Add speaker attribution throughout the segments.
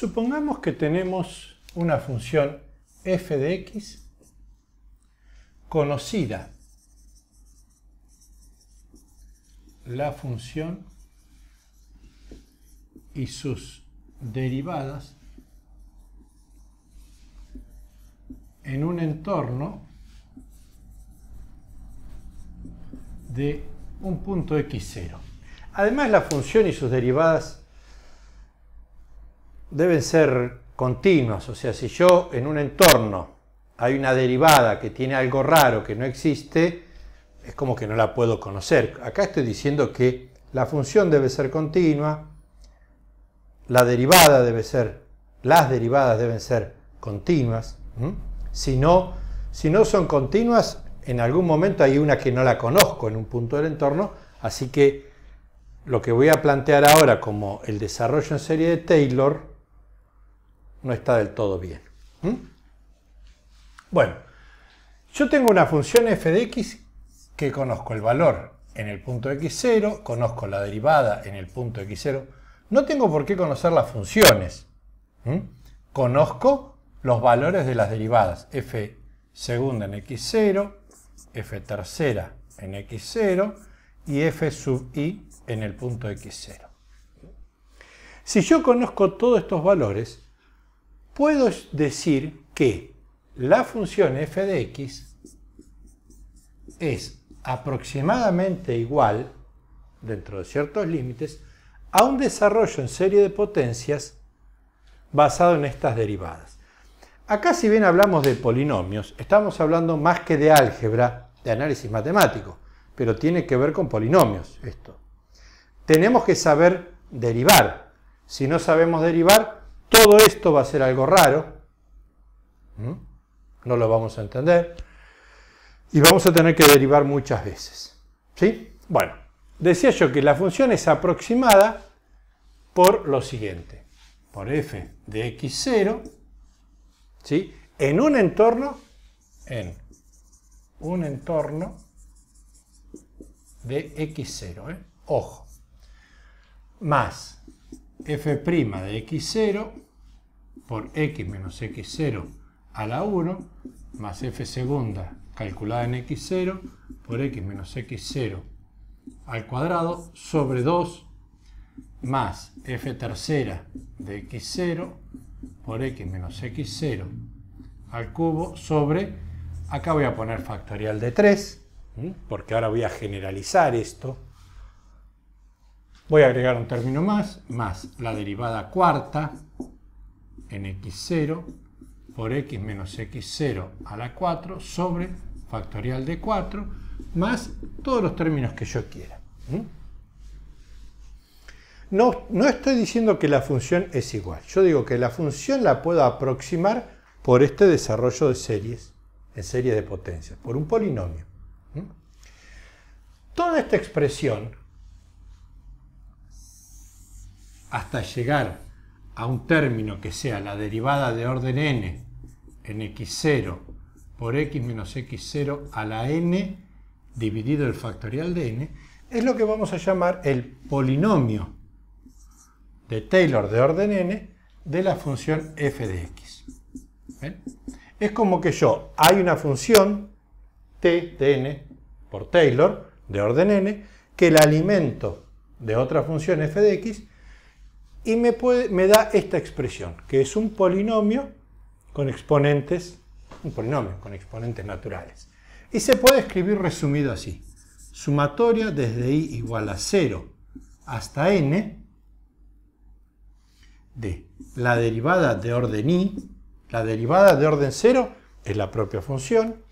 Speaker 1: Supongamos que tenemos una función f de x conocida. La función y sus derivadas en un entorno de un punto x0. Además, la función y sus derivadas deben ser continuas, o sea, si yo en un entorno hay una derivada que tiene algo raro que no existe, es como que no la puedo conocer. Acá estoy diciendo que la función debe ser continua, la derivada debe ser, las derivadas deben ser continuas, si, no, si no son continuas, en algún momento hay una que no la conozco en un punto del entorno, así que lo que voy a plantear ahora como el desarrollo en serie de Taylor, no está del todo bien. ¿Mm? Bueno, yo tengo una función f de x que conozco el valor en el punto x0, conozco la derivada en el punto x0. No tengo por qué conocer las funciones. ¿Mm? Conozco los valores de las derivadas. f segunda en x0, f tercera en x0 y f sub i en el punto x0. Si yo conozco todos estos valores, puedo decir que la función f de x es aproximadamente igual, dentro de ciertos límites, a un desarrollo en serie de potencias basado en estas derivadas. Acá si bien hablamos de polinomios, estamos hablando más que de álgebra, de análisis matemático, pero tiene que ver con polinomios esto. Tenemos que saber derivar. Si no sabemos derivar, todo esto va a ser algo raro, ¿Mm? no lo vamos a entender y vamos a tener que derivar muchas veces. ¿Sí? Bueno, decía yo que la función es aproximada por lo siguiente, por f de x0, ¿sí? En un entorno, en un entorno de x0, ¿eh? ojo, más f' de x0 por x menos x0 a la 1 más f segunda calculada en x0 por x menos x0 al cuadrado sobre 2 más f tercera de x0 por x menos x0 al cubo sobre, acá voy a poner factorial de 3, porque ahora voy a generalizar esto, Voy a agregar un término más, más la derivada cuarta en x0 por x menos x0 a la 4 sobre factorial de 4 más todos los términos que yo quiera. No, no estoy diciendo que la función es igual. Yo digo que la función la puedo aproximar por este desarrollo de series, en series de potencias, por un polinomio. Toda esta expresión hasta llegar a un término que sea la derivada de orden n en x0 por x menos x0 a la n dividido el factorial de n, es lo que vamos a llamar el polinomio de Taylor de orden n de la función f de x. Es como que yo, hay una función t de n por Taylor de orden n que la alimento de otra función f de x y me, da esta expresión, que es un polinomio con exponentes, un polinomio con exponentes naturales. Y se puede escribir resumido así. Sumatoria desde i igual a 0 hasta n de la derivada de orden i, la derivada de orden 0 es la propia función,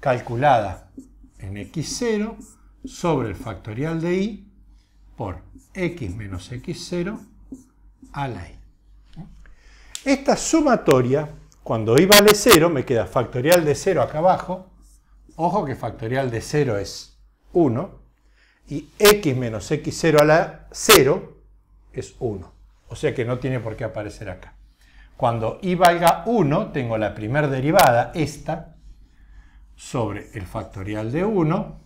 Speaker 1: calculada en x0 sobre el factorial de i por x menos x0 a la i. Esta sumatoria, cuando i vale 0, me queda factorial de 0 acá abajo. Ojo que factorial de 0 es 1. Y x menos x0 a la 0 es 1. O sea que no tiene por qué aparecer acá. Cuando i valga 1, tengo la primera derivada, esta, sobre el factorial de 1,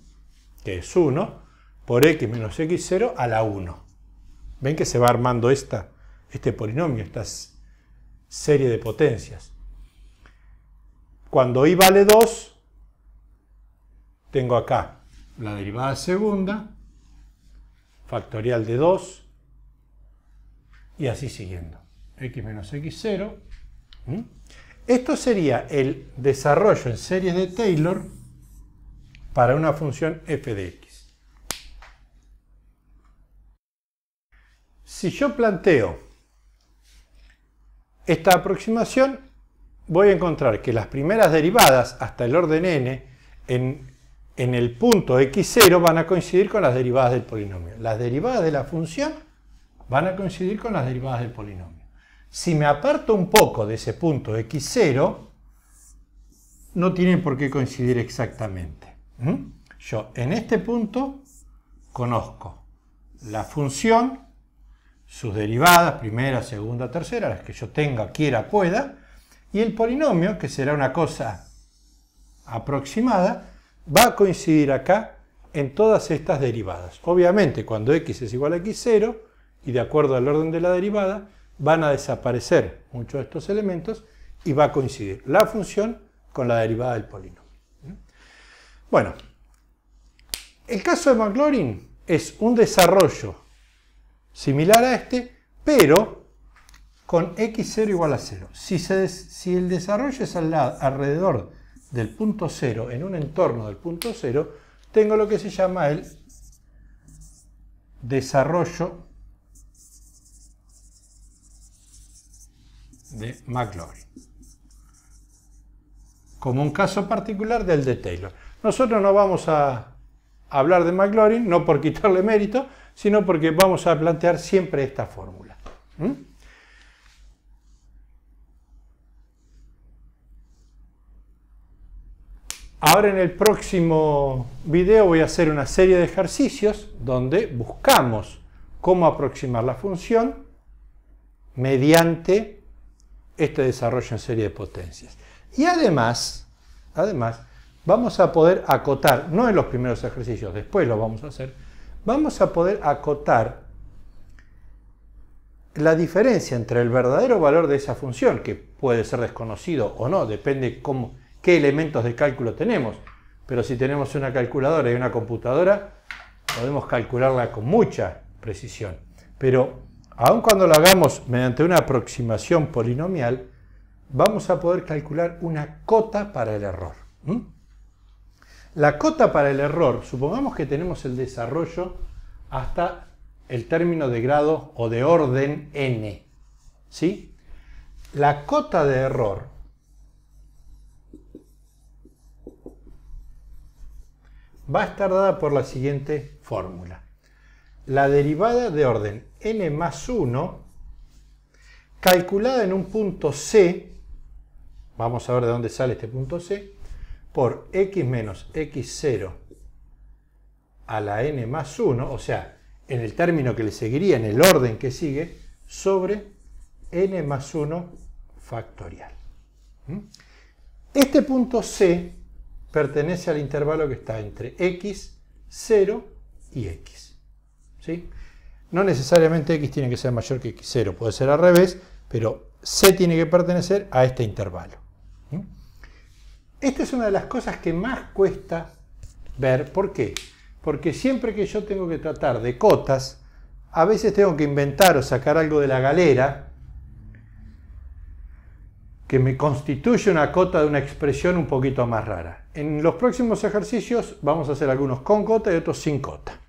Speaker 1: que es 1, por x menos x0 a la 1. ¿Ven que se va armando esta? este polinomio, esta serie de potencias. Cuando y vale 2, tengo acá la derivada segunda, factorial de 2, y así siguiendo. x menos x0. Esto sería el desarrollo en series de Taylor para una función f de x. Si yo planteo esta aproximación voy a encontrar que las primeras derivadas hasta el orden n en, el punto x0 van a coincidir con las derivadas del polinomio. Las derivadas de la función van a coincidir con las derivadas del polinomio. Si me aparto un poco de ese punto x0, no tienen por qué coincidir exactamente. Yo en este punto conozco la función sus derivadas, primera, segunda, tercera, las que yo tenga, quiera, pueda, y el polinomio, que será una cosa aproximada, va a coincidir acá en todas estas derivadas. Obviamente, cuando x es igual a x0, y de acuerdo al orden de la derivada, van a desaparecer muchos de estos elementos y va a coincidir la función con la derivada del polinomio. Bueno, el caso de Maclaurin es un desarrollo similar a este, pero con x0 igual a 0. Si, el desarrollo es alrededor del punto 0, en un entorno del punto 0, tengo lo que se llama el desarrollo de McLaurin. Como un caso particular del de Taylor. Nosotros no vamos a hablar de McLaurin, no por quitarle mérito, sino porque vamos a plantear siempre esta fórmula. ¿Mm? Ahora en el próximo video voy a hacer una serie de ejercicios donde buscamos cómo aproximar la función mediante este desarrollo en serie de potencias. Y además, además, vamos a poder acotar, no en los primeros ejercicios, después lo vamos a hacer, vamos a poder acotar la diferencia entre el verdadero valor de esa función, que puede ser desconocido o no, depende qué elementos de cálculo tenemos. Pero si tenemos una calculadora y una computadora, podemos calcularla con mucha precisión. Pero aun cuando lo hagamos mediante una aproximación polinomial, vamos a poder calcular una cota para el error. La cota para el error, supongamos que tenemos el desarrollo hasta el término de grado o de orden n. ¿sí? La cota de error va a estar dada por la siguiente fórmula. La derivada de orden n más 1 calculada en un punto c, vamos a ver de dónde sale este punto c, por x menos x0 a la n más 1, o sea, en el término que le seguiría, en el orden que sigue, sobre n más 1 factorial. ¿Mm? Este punto C pertenece al intervalo que está entre x, 0 y x. No necesariamente x tiene que ser mayor que x0, puede ser al revés, pero C tiene que pertenecer a este intervalo. Esta es una de las cosas que más cuesta ver. ¿Por qué? Porque siempre que yo tengo que tratar de cotas, a veces tengo que inventar o sacar algo de la galera que me constituye una cota de una expresión un poquito más rara. En los próximos ejercicios vamos a hacer algunos con cota y otros sin cota.